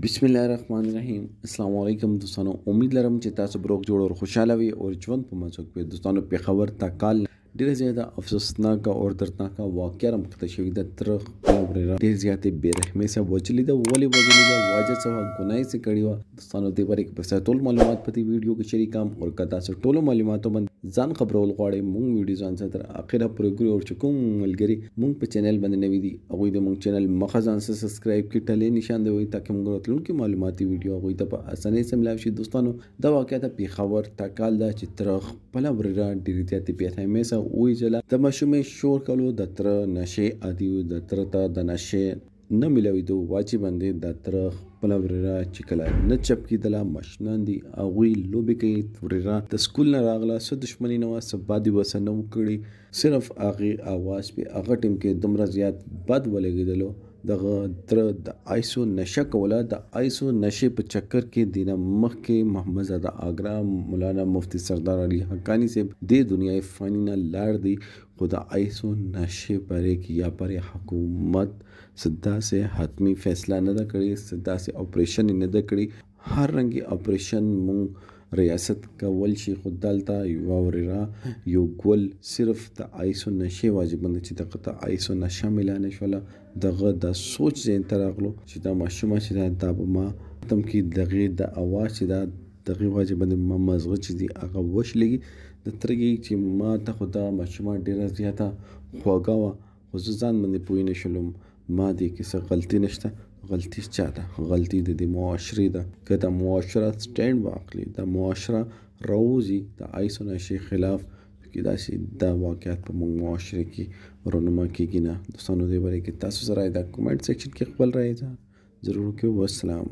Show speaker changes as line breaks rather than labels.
बिसमीम अल्लाम दोस्तों उम्मीद लरम चिता से बरोग जोड़ और खुशहाल हुई और जवन पहुँच पे दोस्तों पे खबर तकाल डेर ज़्यादा अफसोसनाक और दर्दनाक वाक़ मुख्त शहीदा तरह डेर ज़्यादा बेरहमे से वजलीदा वाली वजलीदा वाजह से गुनाह से कड़ी हुआ दोस्तों पर एक बसा तोल मालूम पति वीडियो के शरीक काम और कदा से टोलो मालूम बंद ځان خبرول غواړئ مونږ ویډیو ځان سره تر اخره پورې ګوري او چې کوم ملګري مونږ په چینل باندې نوی دي هغوی د مونږ چینل مخه ځان سره سبسکرایب کړئ ټلې نشان دی وي تاکي مونږ راتلونکي معلوماتي ویډیو هغوی ته په اسانۍ سره ملاوي شي دوستانو دا واقعیت پیښور ټاکال دا چې تر خپله ورېره ډېرې زیاتې پیښې مې سره وویجله د ماشومې شور کولو د تره نشې عادي د تره ته د نشې نه ملاوېدو واجب باندې د تره خپل وريرا چې کله نه چپ کیدله ماشومان دي هغوی لوبې کوي وريرا د سکول نه راغله څه دښمني نه وه څه بادي وسه نه وکړي صرف هغې اواز پې هغه ټیم کې دومره زیات بد ولګېدلو د تر د آیسو نشه کوله د آیسو نشه په چکر کې دینه مخ کې محمد زاده آگرا مولانا مفتی سردار علي حقانی سے د دنیا فانی نه لاړ دی خدا آیسو نشه پرې کې یا پرې حکومت صدا سے حتمی فیصله نه دا کړی صدا سے اپریشن نه دا کړی هر رنگي اپریشن مونږ ریاست کول شي خو دلته یوه ورره یو ګل صرف د آیسو نشې واجب نه چې دغه ته آیسو نشه میلانه شوله دغه د سوچ ذهن ته راغلو چې دا ماشومه چې دا دا به ما تم کې دغه د اواز چې دا دغه واجب باندې ما مزغه چې دی هغه وش لګي د ترګي چې ما ته خدا ماشومه ډیره زیاته خوګه و خو ځان باندې پوی نه شلم ما دې کې څه غلطي نشته غلطی چا ده غلطی د دې معاشري ده که د معاشره سټینډ واخلي د معاشره راوځي د ایسو نشي خلاف کې داسې دا واقعیت په موږ معاشره کې رونما کېږي نه دوستانو دې باره کې تاسو سره د کومنټ سیکشن کې خپل رایې ضرور کې وسلام